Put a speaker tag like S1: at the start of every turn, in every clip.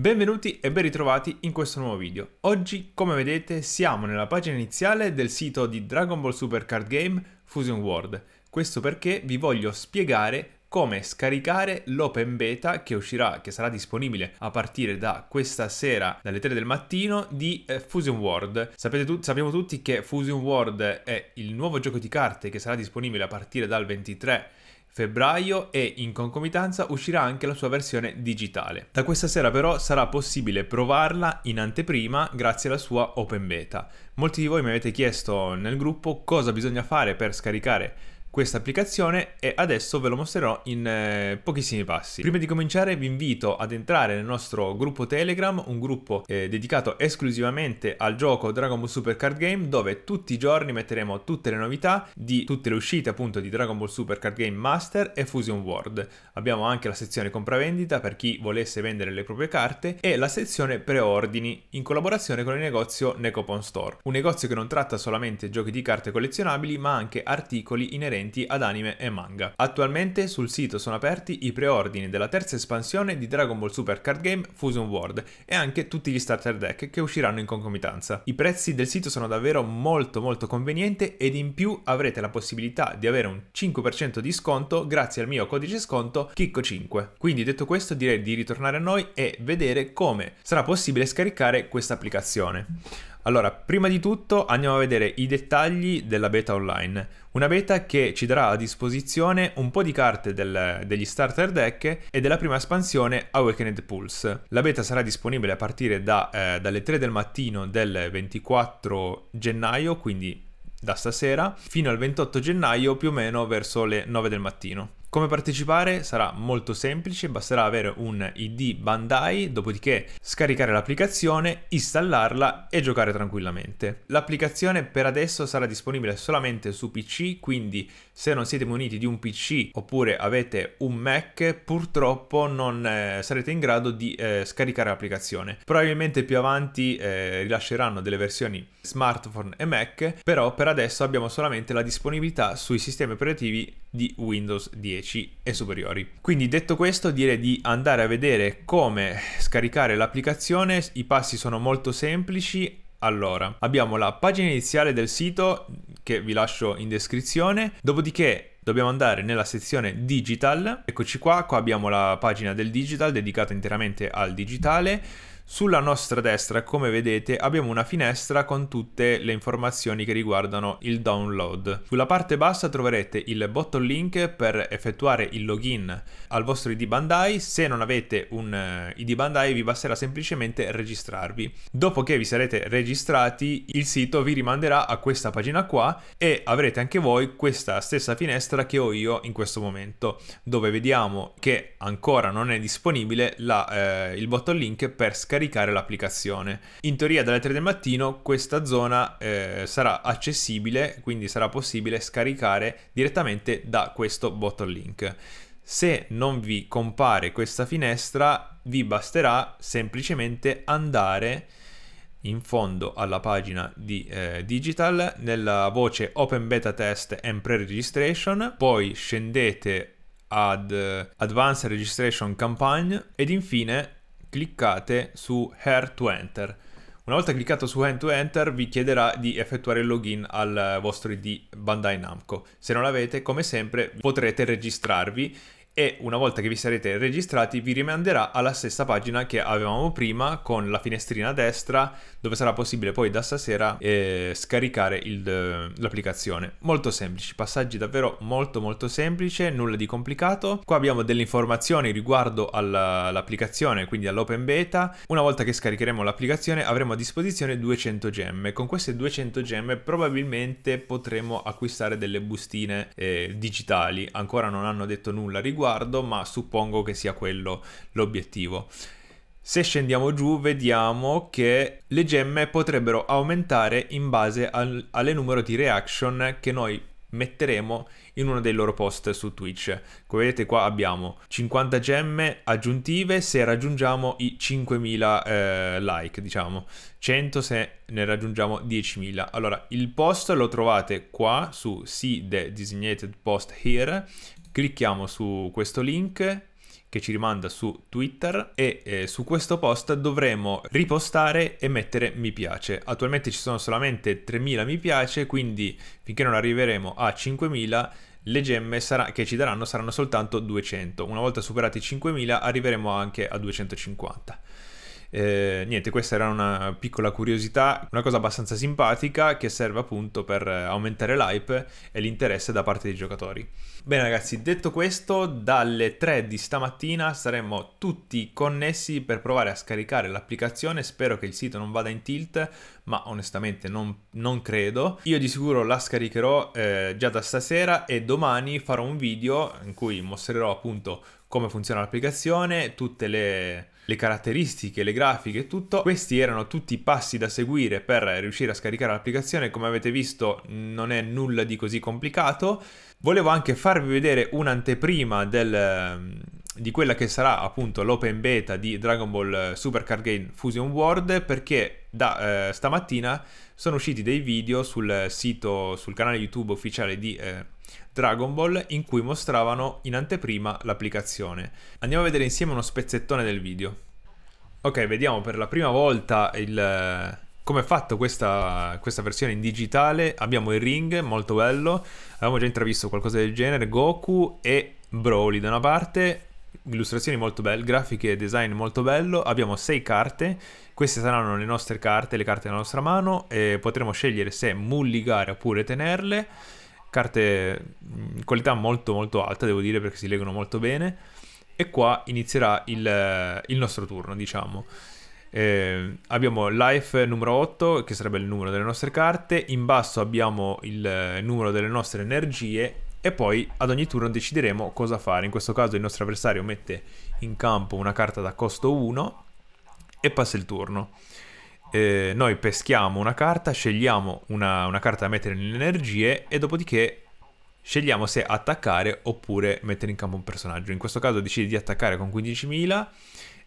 S1: Benvenuti e ben ritrovati in questo nuovo video. Oggi, come vedete, siamo nella pagina iniziale del sito di Dragon Ball Super Card Game Fusion World. Questo perché vi voglio spiegare come scaricare l'open beta che uscirà, che sarà disponibile a partire da questa sera, dalle 3 del mattino, di eh, Fusion World. Tu sappiamo tutti che Fusion World è il nuovo gioco di carte che sarà disponibile a partire dal 23 febbraio e in concomitanza uscirà anche la sua versione digitale. Da questa sera però sarà possibile provarla in anteprima grazie alla sua open beta. Molti di voi mi avete chiesto nel gruppo cosa bisogna fare per scaricare questa applicazione e adesso ve lo mostrerò in eh, pochissimi passi. Prima di cominciare vi invito ad entrare nel nostro gruppo Telegram, un gruppo eh, dedicato esclusivamente al gioco Dragon Ball Super Card Game dove tutti i giorni metteremo tutte le novità di tutte le uscite appunto di Dragon Ball Super Card Game Master e Fusion World. Abbiamo anche la sezione compravendita per chi volesse vendere le proprie carte e la sezione preordini in collaborazione con il negozio Necopon Store, un negozio che non tratta solamente giochi di carte collezionabili ma anche articoli inerenti inerenti ad anime e manga. Attualmente sul sito sono aperti i preordini della terza espansione di Dragon Ball Super Card Game Fusion World e anche tutti gli starter deck che usciranno in concomitanza. I prezzi del sito sono davvero molto molto convenienti ed in più avrete la possibilità di avere un 5% di sconto grazie al mio codice sconto kiko 5 Quindi detto questo direi di ritornare a noi e vedere come sarà possibile scaricare questa applicazione. Allora, prima di tutto andiamo a vedere i dettagli della beta online. Una beta che ci darà a disposizione un po' di carte del, degli starter deck e della prima espansione Awakened Pulse. La beta sarà disponibile a partire da, eh, dalle 3 del mattino del 24 gennaio, quindi da stasera, fino al 28 gennaio più o meno verso le 9 del mattino. Come partecipare sarà molto semplice, basterà avere un ID Bandai, dopodiché scaricare l'applicazione, installarla e giocare tranquillamente. L'applicazione per adesso sarà disponibile solamente su PC, quindi se non siete muniti di un PC oppure avete un Mac, purtroppo non eh, sarete in grado di eh, scaricare l'applicazione. Probabilmente più avanti eh, rilasceranno delle versioni smartphone e Mac, però per adesso abbiamo solamente la disponibilità sui sistemi operativi di Windows 10. 10 e superiori. Quindi detto questo direi di andare a vedere come scaricare l'applicazione, i passi sono molto semplici. Allora, abbiamo la pagina iniziale del sito che vi lascio in descrizione, dopodiché dobbiamo andare nella sezione digital, eccoci qua, qua abbiamo la pagina del digital dedicata interamente al digitale, sulla nostra destra, come vedete, abbiamo una finestra con tutte le informazioni che riguardano il download. Sulla parte bassa troverete il bottom link per effettuare il login al vostro ID Bandai. Se non avete un eh, ID Bandai vi basterà semplicemente registrarvi. Dopo che vi sarete registrati, il sito vi rimanderà a questa pagina qua e avrete anche voi questa stessa finestra che ho io in questo momento, dove vediamo che ancora non è disponibile la, eh, il bottom link per scaricare scaricare l'applicazione. In teoria dalle 3 del mattino questa zona eh, sarà accessibile, quindi sarà possibile scaricare direttamente da questo bottom link. Se non vi compare questa finestra vi basterà semplicemente andare in fondo alla pagina di eh, Digital nella voce Open Beta Test and Pre-Registration, poi scendete ad eh, Advanced Registration Campaign ed infine cliccate su Hair to Enter. Una volta cliccato su Hand to Enter vi chiederà di effettuare il login al vostro ID Bandai Namco. Se non l'avete, come sempre, potrete registrarvi e una volta che vi sarete registrati vi rimanderà alla stessa pagina che avevamo prima con la finestrina a destra dove sarà possibile poi da stasera eh, scaricare eh, l'applicazione. Molto semplici, passaggi davvero molto molto semplici, nulla di complicato. Qua abbiamo delle informazioni riguardo all'applicazione, quindi all'open beta. Una volta che scaricheremo l'applicazione avremo a disposizione 200 gemme. Con queste 200 gemme probabilmente potremo acquistare delle bustine eh, digitali. Ancora non hanno detto nulla riguardo riguardo, ma suppongo che sia quello l'obiettivo. Se scendiamo giù vediamo che le gemme potrebbero aumentare in base al, alle numero di reaction che noi metteremo in uno dei loro post su Twitch. Come vedete qua abbiamo 50 gemme aggiuntive se raggiungiamo i 5000 eh, like, diciamo 100 se ne raggiungiamo 10.000. Allora, il post lo trovate qua su See the Designated Post Here Clicchiamo su questo link che ci rimanda su Twitter e eh, su questo post dovremo ripostare e mettere mi piace. Attualmente ci sono solamente 3000 mi piace, quindi finché non arriveremo a 5000 le gemme sarà, che ci daranno saranno soltanto 200. Una volta superati i 5000 arriveremo anche a 250. Eh, niente, questa era una piccola curiosità, una cosa abbastanza simpatica che serve appunto per aumentare l'hype e l'interesse da parte dei giocatori. Bene ragazzi, detto questo, dalle 3 di stamattina saremo tutti connessi per provare a scaricare l'applicazione, spero che il sito non vada in tilt, ma onestamente non, non credo. Io di sicuro la scaricherò eh, già da stasera e domani farò un video in cui mostrerò appunto come funziona l'applicazione, tutte le le caratteristiche, le grafiche e tutto. Questi erano tutti i passi da seguire per riuscire a scaricare l'applicazione, come avete visto non è nulla di così complicato. Volevo anche farvi vedere un'anteprima del ehm, di quella che sarà appunto l'open beta di Dragon Ball Super Card Game Fusion World perché da eh, stamattina sono usciti dei video sul sito, sul canale YouTube ufficiale di eh, Dragon Ball in cui mostravano in anteprima l'applicazione. Andiamo a vedere insieme uno spezzettone del video. Ok, vediamo per la prima volta il, eh, come è fatto questa, questa, versione in digitale. Abbiamo il ring, molto bello. Abbiamo già intravisto qualcosa del genere. Goku e Broly da una parte. Illustrazioni molto belle, grafiche e design molto bello. Abbiamo sei carte. Queste saranno le nostre carte, le carte della nostra mano. E potremo scegliere se mulligare oppure tenerle carte mh, qualità molto molto alta, devo dire, perché si leggono molto bene. E qua inizierà il, il nostro turno, diciamo. Eh, abbiamo Life numero 8, che sarebbe il numero delle nostre carte, in basso abbiamo il eh, numero delle nostre energie e poi ad ogni turno decideremo cosa fare. In questo caso il nostro avversario mette in campo una carta da costo 1 e passa il turno eh, noi peschiamo una carta, scegliamo una, una carta da mettere nelle energie e dopodiché scegliamo se attaccare oppure mettere in campo un personaggio. In questo caso decidi di attaccare con 15.000.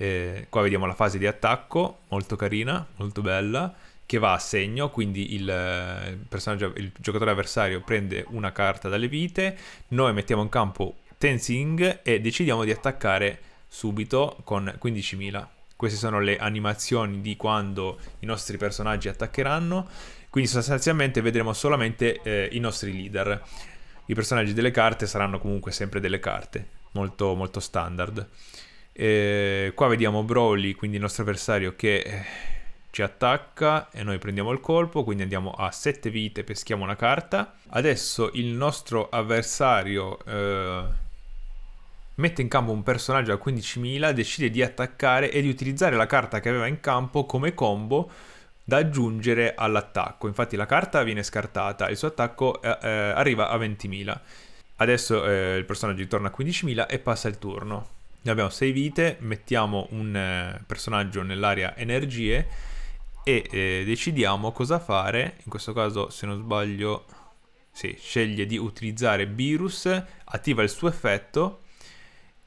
S1: Eh, qua vediamo la fase di attacco, molto carina, molto bella, che va a segno, quindi il, eh, il, il giocatore avversario prende una carta dalle vite, noi mettiamo in campo Tenzing e decidiamo di attaccare subito con 15.000. Queste sono le animazioni di quando i nostri personaggi attaccheranno, quindi sostanzialmente vedremo solamente eh, i nostri leader. I personaggi delle carte saranno comunque sempre delle carte, molto, molto standard. E qua vediamo Broly, quindi il nostro avversario che eh, ci attacca e noi prendiamo il colpo, quindi andiamo a 7 vite, peschiamo una carta. Adesso il nostro avversario... Eh mette in campo un personaggio a 15.000, decide di attaccare e di utilizzare la carta che aveva in campo come combo da aggiungere all'attacco. Infatti la carta viene scartata, e il suo attacco eh, eh arriva a 20.000. Adesso eh, il personaggio ritorna a 15.000 e passa il turno. Ne abbiamo 6 vite, mettiamo un eh, personaggio nell'area energie e eh, decidiamo cosa fare. In questo caso, se non sbaglio, sì, sceglie di utilizzare Virus, attiva il suo effetto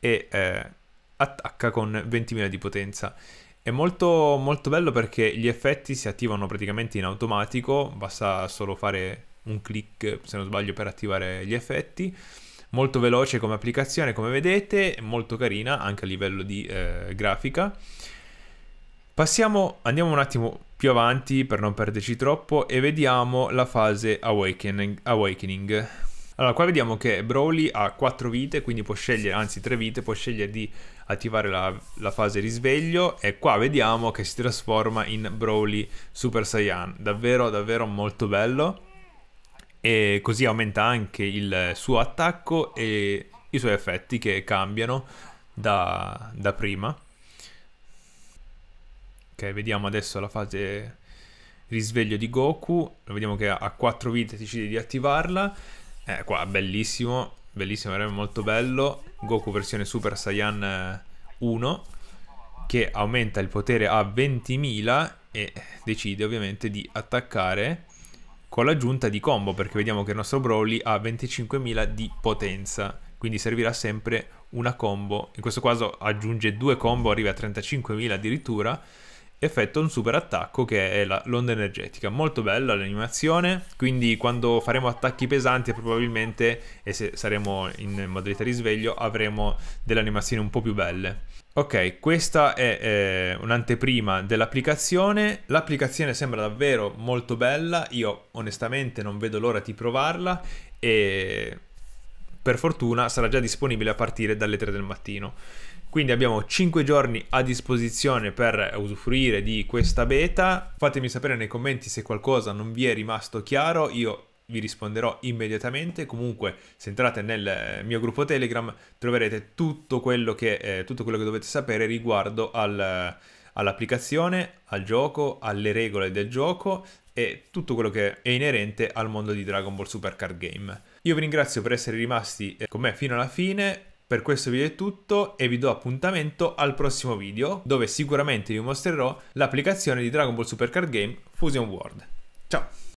S1: e eh, attacca con 20.000 di potenza. È molto, molto bello perché gli effetti si attivano praticamente in automatico, basta solo fare un click, se non sbaglio, per attivare gli effetti. Molto veloce come applicazione, come vedete, molto carina anche a livello di eh, grafica. Passiamo, andiamo un attimo più avanti per non perderci troppo e vediamo la fase Awakening. Awakening. Allora, qua vediamo che Broly ha 4 vite, quindi può scegliere, anzi 3 vite, può scegliere di attivare la, la fase risveglio e qua vediamo che si trasforma in Broly Super Saiyan. Davvero, davvero molto bello. E così aumenta anche il suo attacco e i suoi effetti che cambiano da, da prima. Ok, vediamo adesso la fase risveglio di Goku. Vediamo che ha 4 vite, decide di attivarla. Eh, qua, bellissimo, bellissimo, era molto bello. Goku versione Super Saiyan 1 eh, che aumenta il potere a 20.000 e decide ovviamente di attaccare con l'aggiunta di combo perché vediamo che il nostro Broly ha 25.000 di potenza quindi servirà sempre una combo in questo caso aggiunge due combo arriva a 35.000 addirittura effetto un super attacco che è la, l'onda energetica. Molto bella l'animazione, quindi quando faremo attacchi pesanti probabilmente, e se saremo in modalità risveglio, avremo delle animazioni un po' più belle. Ok, questa è eh, un'anteprima dell'applicazione. L'applicazione sembra davvero molto bella, io onestamente non vedo l'ora di provarla e per fortuna sarà già disponibile a partire dalle 3 del mattino. Quindi abbiamo 5 giorni a disposizione per usufruire di questa beta. Fatemi sapere nei commenti se qualcosa non vi è rimasto chiaro, io vi risponderò immediatamente. Comunque, se entrate nel mio gruppo Telegram, troverete tutto quello che, eh, tutto quello che dovete sapere riguardo al, all'applicazione, al gioco, alle regole del gioco e tutto quello che è inerente al mondo di Dragon Ball Super Card Game. Io vi ringrazio per essere rimasti eh, con me fino alla fine per questo video è tutto e vi do appuntamento al prossimo video dove sicuramente vi mostrerò l'applicazione di Dragon Ball Super Card Game Fusion World. Ciao!